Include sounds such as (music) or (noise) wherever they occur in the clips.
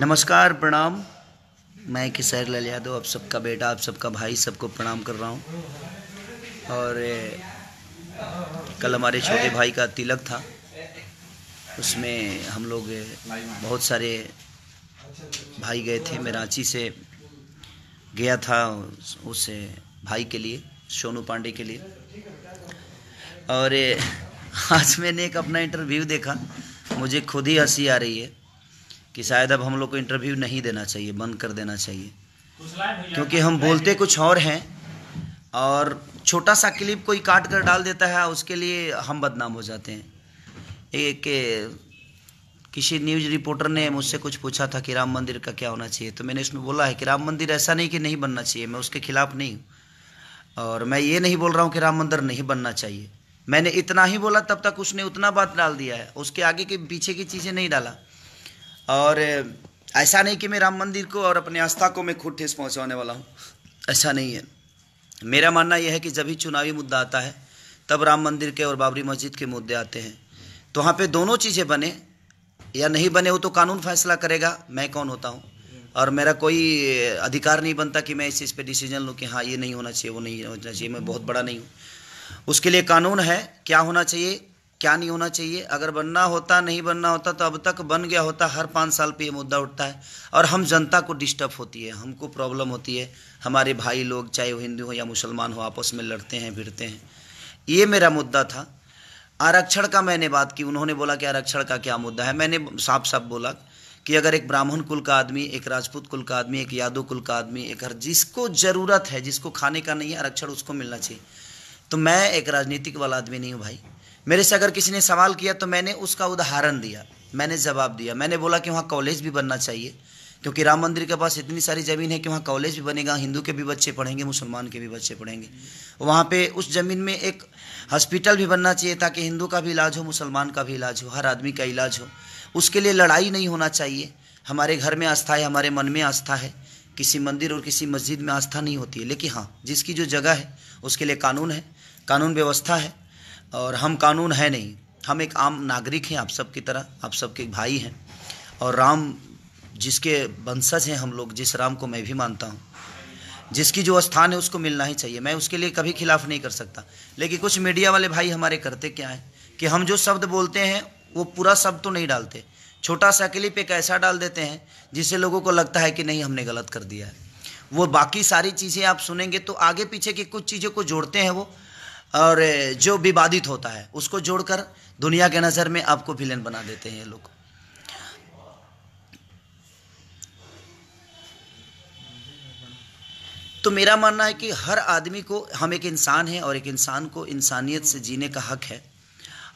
नमस्कार प्रणाम मैं किसैर लाल यादव आप सबका बेटा आप सबका भाई सबको प्रणाम कर रहा हूँ और कल हमारे छोटे भाई का तिलक था उसमें हम लोग बहुत सारे भाई गए थे मैं रांची से गया था उस भाई के लिए सोनू पांडे के लिए और (laughs) आज मैंने एक अपना इंटरव्यू देखा मुझे खुद ही हंसी आ रही है कि शायद अब हम लोग को इंटरव्यू नहीं देना चाहिए बंद कर देना चाहिए क्योंकि हम बोलते कुछ और हैं और छोटा सा क्लिप कोई काट कर डाल देता है उसके लिए हम बदनाम हो जाते हैं एक किसी न्यूज रिपोर्टर ने मुझसे कुछ पूछा था कि राम मंदिर का क्या होना चाहिए तो मैंने इसमें बोला है कि राम मंदिर ऐसा नहीं कि नहीं बनना चाहिए मैं उसके खिलाफ नहीं हूँ और मैं ये नहीं बोल रहा हूँ कि राम मंदिर नहीं बनना चाहिए मैंने इतना ही बोला तब तक उसने उतना बात डाल दिया है उसके आगे के पीछे की चीज़ें नहीं डाला और ऐसा नहीं कि मैं राम मंदिर को और अपने आस्था को मैं खुद ठेस पहुँचाने वाला हूँ ऐसा नहीं है मेरा मानना यह है कि जब भी चुनावी मुद्दा आता है तब राम मंदिर के और बाबरी मस्जिद के मुद्दे आते हैं तो वहाँ पर दोनों चीज़ें बने या नहीं बने वो तो कानून फैसला करेगा मैं कौन होता हूँ और मेरा कोई अधिकार नहीं बनता कि मैं इस चीज़ पर डिसीजन लूँ कि हाँ ये नहीं होना चाहिए वो नहीं होना चाहिए मैं बहुत बड़ा नहीं हूँ उसके लिए कानून है क्या होना चाहिए क्या नहीं होना चाहिए अगर बनना होता नहीं बनना होता तो अब तक बन गया होता हर पाँच साल पे ये मुद्दा उठता है और हम जनता को डिस्टर्ब होती है हमको प्रॉब्लम होती है हमारे भाई लोग चाहे वो हिंदू हो या मुसलमान हो आपस में लड़ते हैं भिड़ते हैं ये मेरा मुद्दा था आरक्षण का मैंने बात की उन्होंने बोला कि आरक्षण का क्या मुद्दा है मैंने साफ साफ बोला कि अगर एक ब्राह्मण कुल का आदमी एक राजपूत कुल का आदमी एक यादव कुल का आदमी एक हर जिसको ज़रूरत है जिसको खाने का नहीं है आरक्षण उसको मिलना चाहिए तो मैं एक राजनीतिक वाला आदमी नहीं हूँ भाई मेरे से अगर किसी ने सवाल किया तो मैंने उसका उदाहरण दिया मैंने जवाब दिया मैंने बोला कि वहाँ कॉलेज भी बनना चाहिए क्योंकि राम मंदिर के पास इतनी सारी ज़मीन है कि वहाँ कॉलेज भी बनेगा हिंदू के भी बच्चे पढ़ेंगे मुसलमान के भी बच्चे पढ़ेंगे वहाँ पे उस ज़मीन में एक हॉस्पिटल भी बनना चाहिए ताकि हिंदू का भी इलाज हो मुसलमान का भी इलाज हो हर आदमी का इलाज हो उसके लिए लड़ाई नहीं होना चाहिए हमारे घर में आस्था है हमारे मन में आस्था है किसी मंदिर और किसी मस्जिद में आस्था नहीं होती है लेकिन हाँ जिसकी जो जगह है उसके लिए कानून है कानून व्यवस्था है और हम कानून है नहीं हम एक आम नागरिक हैं आप सब की तरह आप सब के भाई हैं और राम जिसके वंशज हैं हम लोग जिस राम को मैं भी मानता हूँ जिसकी जो स्थान है उसको मिलना ही चाहिए मैं उसके लिए कभी खिलाफ नहीं कर सकता लेकिन कुछ मीडिया वाले भाई हमारे करते क्या है कि हम जो शब्द बोलते हैं वो पूरा शब्द तो नहीं डालते छोटा सा क्लिप एक ऐसा डाल देते हैं जिससे लोगों को लगता है कि नहीं हमने गलत कर दिया है वो बाकी सारी चीज़ें आप सुनेंगे तो आगे पीछे की कुछ चीज़ों को जोड़ते हैं वो और जो विवादित होता है उसको जोड़कर दुनिया के नज़र में आपको विलेन बना देते हैं ये लोग तो मेरा मानना है कि हर आदमी को हम एक इंसान हैं और एक इंसान को इंसानियत से जीने का हक है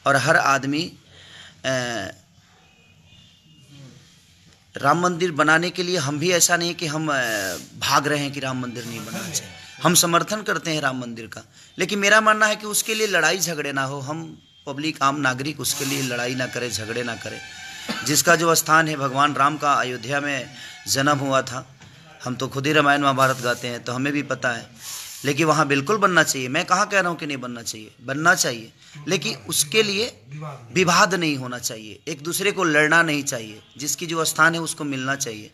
और हर आदमी राम मंदिर बनाने के लिए हम भी ऐसा नहीं कि हम भाग रहे हैं कि राम मंदिर नहीं बनाना चाहिए हम समर्थन करते हैं राम मंदिर का लेकिन मेरा मानना है कि उसके लिए लड़ाई झगड़े ना हो हम पब्लिक आम नागरिक उसके लिए लड़ाई ना करें झगड़े ना करें जिसका जो स्थान है भगवान राम का अयोध्या में जन्म हुआ था हम तो खुद ही रामायण महाभारत गाते हैं तो हमें भी पता है लेकिन वहाँ बिल्कुल बनना चाहिए मैं कहाँ कह रहा हूँ कि नहीं बनना चाहिए बनना चाहिए लेकिन उसके लिए विवाद नहीं होना चाहिए एक दूसरे को लड़ना नहीं चाहिए जिसकी जो स्थान है उसको मिलना चाहिए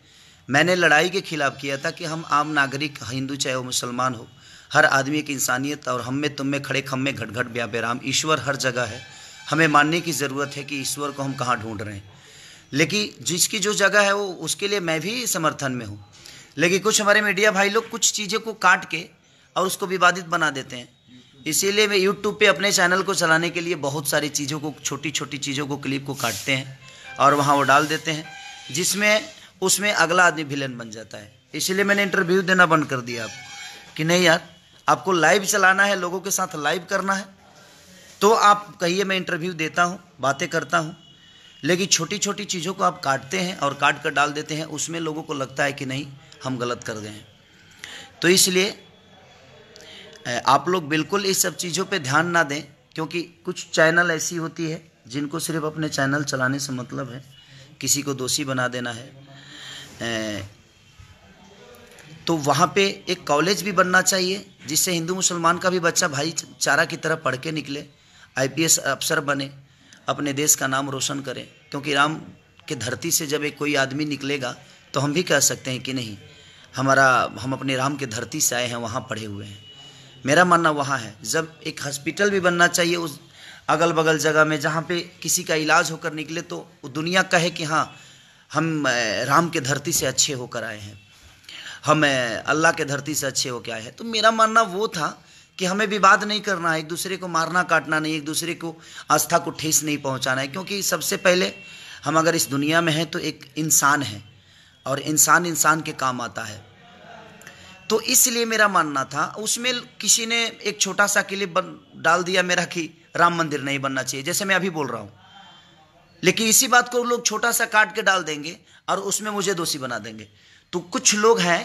मैंने लड़ाई के खिलाफ किया था कि हम आम नागरिक हिंदू चाहे वो मुसलमान हो हर आदमी की इंसानियत और हम में तुम में खड़े खम में घट घट बेराम ईश्वर हर जगह है हमें मानने की ज़रूरत है कि ईश्वर को हम कहाँ ढूंढ रहे हैं लेकिन जिसकी जो जगह है वो उसके लिए मैं भी समर्थन में हूँ लेकिन कुछ हमारे मीडिया भाई लोग कुछ चीज़ों को काट के और उसको विवादित बना देते हैं इसीलिए मैं यूट्यूब पर अपने चैनल को चलाने के लिए बहुत सारी चीज़ों को छोटी छोटी चीज़ों को क्लिप को काटते हैं और वहाँ वो डाल देते हैं जिसमें उसमें अगला आदमी विलन बन जाता है इसलिए मैंने इंटरव्यू देना बंद कर दिया आपको कि नहीं यार आपको लाइव चलाना है लोगों के साथ लाइव करना है तो आप कहिए मैं इंटरव्यू देता हूँ बातें करता हूँ लेकिन छोटी छोटी चीज़ों को आप काटते हैं और काट कर डाल देते हैं उसमें लोगों को लगता है कि नहीं हम गलत कर गए हैं तो इसलिए आप लोग बिल्कुल इस सब चीज़ों पे ध्यान ना दें क्योंकि कुछ चैनल ऐसी होती है जिनको सिर्फ अपने चैनल चलाने से मतलब है किसी को दोषी बना देना है तो वहाँ पे एक कॉलेज भी बनना चाहिए जिससे हिंदू मुसलमान का भी बच्चा भाई चारा की तरह पढ़ के निकले आईपीएस अफसर बने अपने देश का नाम रोशन करें क्योंकि राम के धरती से जब एक कोई आदमी निकलेगा तो हम भी कह सकते हैं कि नहीं हमारा हम अपने राम के धरती से आए हैं वहाँ पढ़े हुए हैं मेरा मानना वहाँ है जब एक हॉस्पिटल भी बनना चाहिए उस अगल बगल जगह में जहाँ पे किसी का इलाज होकर निकले तो दुनिया कहे कि हाँ हम राम के धरती से अच्छे होकर आए हैं हम अल्लाह के धरती से अच्छे होकर आए हैं तो मेरा मानना वो था कि हमें विवाद नहीं करना है एक दूसरे को मारना काटना नहीं एक दूसरे को आस्था को ठेस नहीं पहुंचाना है क्योंकि सबसे पहले हम अगर इस दुनिया में हैं तो एक इंसान है और इंसान इंसान के काम आता है तो इसलिए मेरा मानना था उसमें किसी ने एक छोटा सा क्लिप डाल दिया मेरा कि राम मंदिर नहीं बनना चाहिए जैसे मैं अभी बोल रहा हूँ लेकिन इसी बात को लोग छोटा सा काट के डाल देंगे और उसमें मुझे दोषी बना देंगे तो कुछ लोग हैं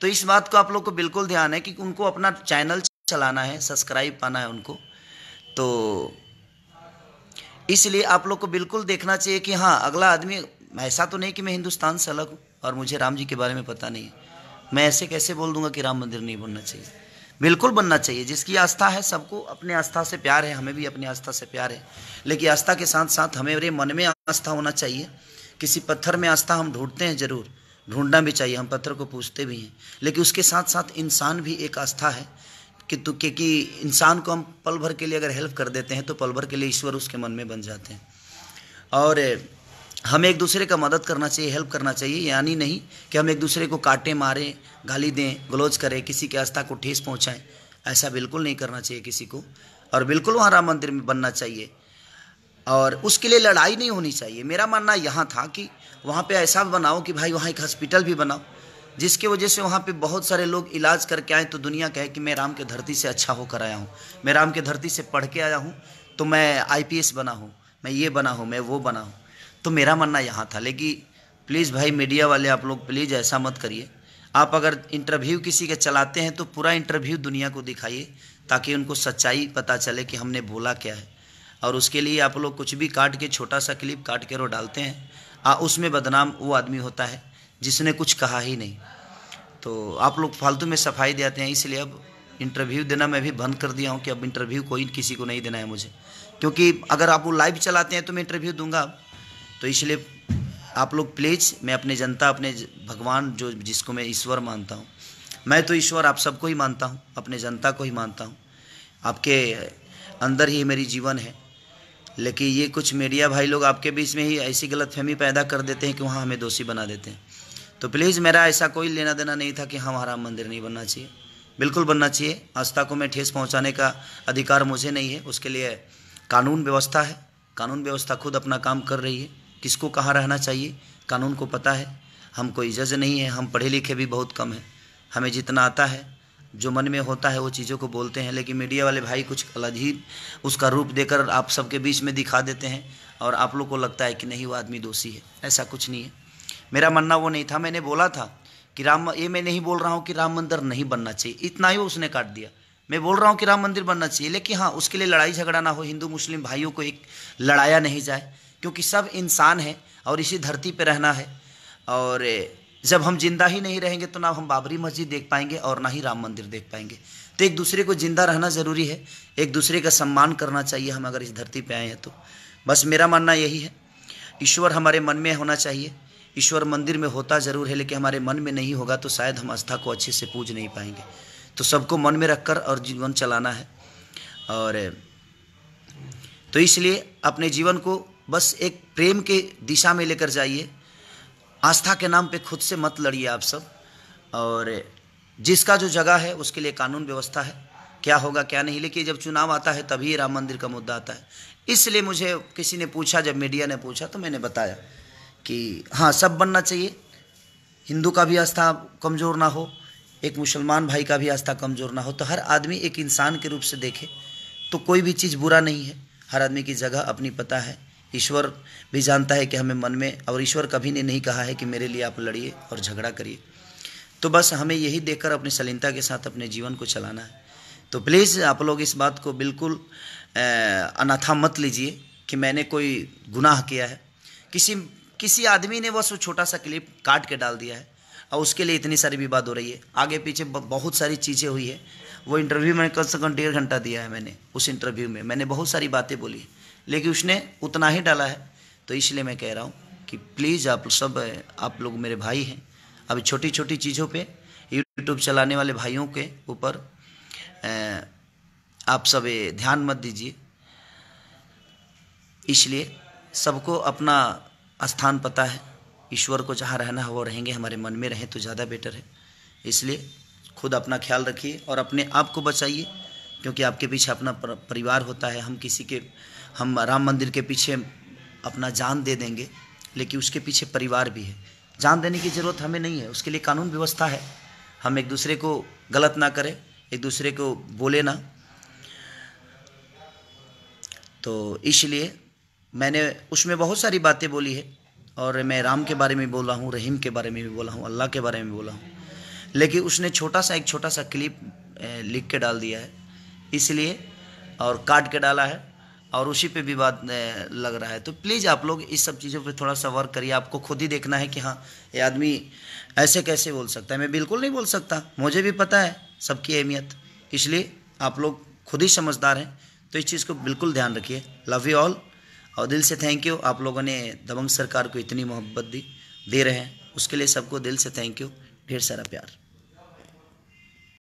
तो इस बात को आप लोग को बिल्कुल ध्यान है कि उनको अपना चैनल चलाना है सब्सक्राइब पाना है उनको तो इसलिए आप लोग को बिल्कुल देखना चाहिए कि हाँ अगला आदमी ऐसा तो नहीं कि मैं हिंदुस्तान से अलग हूँ और मुझे राम जी के बारे में पता नहीं है मैं ऐसे कैसे बोल दूंगा कि राम मंदिर नहीं बनना चाहिए बिल्कुल बनना चाहिए जिसकी आस्था है सबको अपने आस्था से प्यार है हमें भी अपनी आस्था से प्यार है लेकिन आस्था के साथ साथ हमें मन में आस्था होना चाहिए किसी पत्थर में आस्था हम ढूंढते हैं ज़रूर ढूंढना भी चाहिए हम पत्थर को पूछते भी हैं लेकिन उसके साथ साथ इंसान भी एक आस्था है कि तो क्योंकि इंसान को हम पल भर के लिए अगर हेल्प कर देते हैं तो पल भर के लिए ईश्वर उसके मन में बन जाते हैं और हमें एक दूसरे का मदद करना चाहिए हेल्प करना चाहिए यानी नहीं कि हम एक दूसरे को काटे मारें गाली दें गलोज करें किसी के आस्था को ठेस पहुँचाएँ ऐसा बिल्कुल नहीं करना चाहिए किसी को और बिल्कुल वहाँ राम मंदिर में बनना चाहिए और उसके लिए लड़ाई नहीं होनी चाहिए मेरा मानना यहाँ था कि वहाँ पे ऐसा बनाओ कि भाई वहाँ एक हॉस्पिटल भी बनाओ जिसके वजह से वहाँ पे बहुत सारे लोग इलाज करके आए तो दुनिया कहे कि मैं राम के धरती से अच्छा होकर आया हूँ मैं राम के धरती से पढ़ के आया हूँ तो मैं आई बना हूँ मैं ये बना हूँ मैं वो बना हूँ तो मेरा मानना यहाँ था लेकिन प्लीज़ भाई मीडिया वाले आप लोग प्लीज़ ऐसा मत करिए आप अगर इंटरव्यू किसी के चलाते हैं तो पूरा इंटरव्यू दुनिया को दिखाइए ताकि उनको सच्चाई पता चले कि हमने बोला क्या है और उसके लिए आप लोग कुछ भी काट के छोटा सा क्लिप काट के रो डालते हैं आ उसमें बदनाम वो आदमी होता है जिसने कुछ कहा ही नहीं तो आप लोग फालतू में सफाई देते हैं इसलिए अब इंटरव्यू देना मैं भी बंद कर दिया हूँ कि अब इंटरव्यू कोई किसी को नहीं देना है मुझे क्योंकि अगर आप वो लाइव चलाते हैं तो मैं इंटरव्यू दूंगा तो इसलिए आप लोग प्लीज मैं अपने जनता अपने भगवान जो जिसको मैं ईश्वर मानता हूँ मैं तो ईश्वर आप सबको ही मानता हूँ अपने जनता को ही मानता हूँ आपके अंदर ही मेरी जीवन है लेकिन ये कुछ मीडिया भाई लोग आपके बीच में ही ऐसी गलतफहमी पैदा कर देते हैं कि वहाँ हमें दोषी बना देते हैं तो प्लीज़ मेरा ऐसा कोई लेना देना नहीं था कि हमारा मंदिर नहीं बनना चाहिए बिल्कुल बनना चाहिए आस्था को मैं ठेस पहुँचाने का अधिकार मुझे नहीं है उसके लिए कानून व्यवस्था है कानून व्यवस्था खुद अपना काम कर रही है किसको कहाँ रहना चाहिए कानून को पता है हम कोई जज नहीं है हम पढ़े लिखे भी बहुत कम हैं हमें जितना आता है जो मन में होता है वो चीज़ों को बोलते हैं लेकिन मीडिया वाले भाई कुछ अलग ही उसका रूप देकर आप सबके बीच में दिखा देते हैं और आप लोग को लगता है कि नहीं वो आदमी दोषी है ऐसा कुछ नहीं है मेरा मानना वो नहीं था मैंने बोला था कि राम ये मैं नहीं बोल रहा हूँ कि राम मंदिर नहीं बनना चाहिए इतना ही उसने काट दिया मैं बोल रहा हूँ कि राम मंदिर बनना चाहिए लेकिन हाँ उसके लिए लड़ाई झगड़ा ना हो हिंदू मुस्लिम भाइयों को एक लड़ाया नहीं जाए क्योंकि सब इंसान हैं और इसी धरती पर रहना है और जब हम जिंदा ही नहीं रहेंगे तो ना हम बाबरी मस्जिद देख पाएंगे और ना ही राम मंदिर देख पाएंगे तो एक दूसरे को ज़िंदा रहना ज़रूरी है एक दूसरे का सम्मान करना चाहिए हम अगर इस धरती पर आए हैं तो बस मेरा मानना यही है ईश्वर हमारे मन में होना चाहिए ईश्वर मंदिर में होता ज़रूर है लेकिन हमारे मन में नहीं होगा तो शायद हम आस्था को अच्छे से पूज नहीं पाएंगे तो सबको मन में रखकर और जीवन चलाना है और तो इसलिए अपने जीवन को बस एक प्रेम के दिशा में लेकर जाइए आस्था के नाम पे खुद से मत लड़िए आप सब और जिसका जो जगह है उसके लिए कानून व्यवस्था है क्या होगा क्या नहीं लेकिन जब चुनाव आता है तभी राम मंदिर का मुद्दा आता है इसलिए मुझे किसी ने पूछा जब मीडिया ने पूछा तो मैंने बताया कि हाँ सब बनना चाहिए हिंदू का भी आस्था कमज़ोर ना हो एक मुसलमान भाई का भी आस्था कमज़ोर ना हो तो हर आदमी एक इंसान के रूप से देखे तो कोई भी चीज़ बुरा नहीं है हर आदमी की जगह अपनी पता है ईश्वर भी जानता है कि हमें मन में और ईश्वर कभी ने नहीं कहा है कि मेरे लिए आप लड़िए और झगड़ा करिए तो बस हमें यही देखकर अपनी सलीनता के साथ अपने जीवन को चलाना है तो प्लीज़ आप लोग इस बात को बिल्कुल अनाथा मत लीजिए कि मैंने कोई गुनाह किया है किसी किसी आदमी ने बस वो छोटा सा क्लिप काट के डाल दिया है और उसके लिए इतनी सारी विवाद हो रही है आगे पीछे बहुत सारी चीज़ें हुई है वो इंटरव्यू मैंने कम से कम डेढ़ घंटा दिया है मैंने उस इंटरव्यू में मैंने बहुत सारी बातें बोली लेकिन उसने उतना ही डाला है तो इसलिए मैं कह रहा हूँ कि प्लीज़ आप सब आप लोग मेरे भाई हैं अब छोटी छोटी चीज़ों पर यूट्यूब चलाने वाले भाइयों के ऊपर आप सब ध्यान मत दीजिए इसलिए सबको अपना स्थान पता है ईश्वर को जहाँ रहना है वो रहेंगे हमारे मन में रहें तो ज़्यादा बेटर है इसलिए खुद अपना ख्याल रखिए और अपने आप को बचाइए क्योंकि आपके पीछे अपना परिवार होता है हम किसी के हम राम मंदिर के पीछे अपना जान दे देंगे लेकिन उसके पीछे परिवार भी है जान देने की ज़रूरत हमें नहीं है उसके लिए कानून व्यवस्था है हम एक दूसरे को गलत ना करें एक दूसरे को बोले ना तो इसलिए मैंने उसमें बहुत सारी बातें बोली है और मैं राम के बारे में बोला हूँ रहीम के बारे में भी बोला हूँ अल्लाह के बारे में बोला हूँ लेकिन उसने छोटा सा एक छोटा सा क्लिप लिख के डाल दिया है इसलिए और काट के डाला है और उसी पे विवाद लग रहा है तो प्लीज़ आप लोग इस सब चीज़ों पे थोड़ा सा वर्क करिए आपको खुद ही देखना है कि हाँ ये आदमी ऐसे कैसे बोल सकता है मैं बिल्कुल नहीं बोल सकता मुझे भी पता है सबकी अहमियत इसलिए आप लोग खुद ही समझदार हैं तो इस चीज़ को बिल्कुल ध्यान रखिए लव यू ऑल और दिल से थैंक यू आप लोगों ने दबंग सरकार को इतनी मोहब्बत दी दे रहे हैं उसके लिए सबको दिल से थैंक यू ढेर सारा प्यार